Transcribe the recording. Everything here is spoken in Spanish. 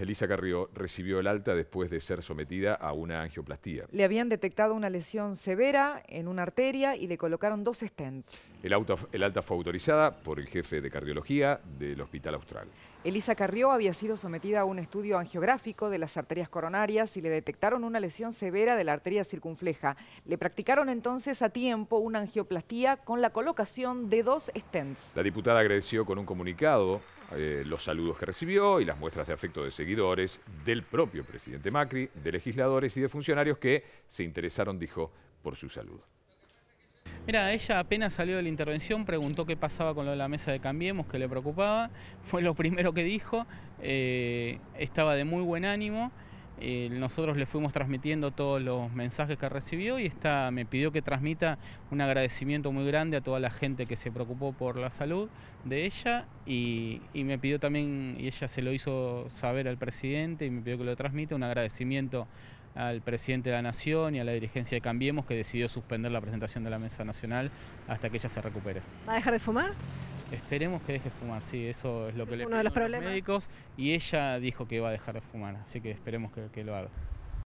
Elisa Carrió recibió el alta después de ser sometida a una angioplastía. Le habían detectado una lesión severa en una arteria y le colocaron dos stents. El, alta fue autorizada por el jefe de cardiología del Hospital Austral. Elisa Carrió había sido sometida a un estudio angiográfico de las arterias coronarias y le detectaron una lesión severa de la arteria circunfleja. Le practicaron entonces a tiempo una angioplastía con la colocación de dos stents. La diputada agradeció con un comunicado eh, los saludos que recibió y las muestras de afecto de seguidores del propio presidente Macri, de legisladores y de funcionarios que se interesaron, dijo, por su saludo. Mira, ella apenas salió de la intervención, preguntó qué pasaba con lo de la mesa de Cambiemos, que le preocupaba, fue lo primero que dijo, eh, estaba de muy buen ánimo. Eh, nosotros le fuimos transmitiendo todos los mensajes que recibió y está, me pidió que transmita un agradecimiento muy grande a toda la gente que se preocupó por la salud de ella y, me pidió también, y ella se lo hizo saber al presidente y me pidió que lo transmita, un agradecimiento al presidente de la Nación y a la dirigencia de Cambiemos que decidió suspender la presentación de la Mesa Nacional hasta que ella se recupere. ¿Va a dejar de fumar? Esperemos que deje de fumar, sí, eso es lo que le uno los, médicos y ella dijo que iba a dejar de fumar, así que esperemos que lo haga.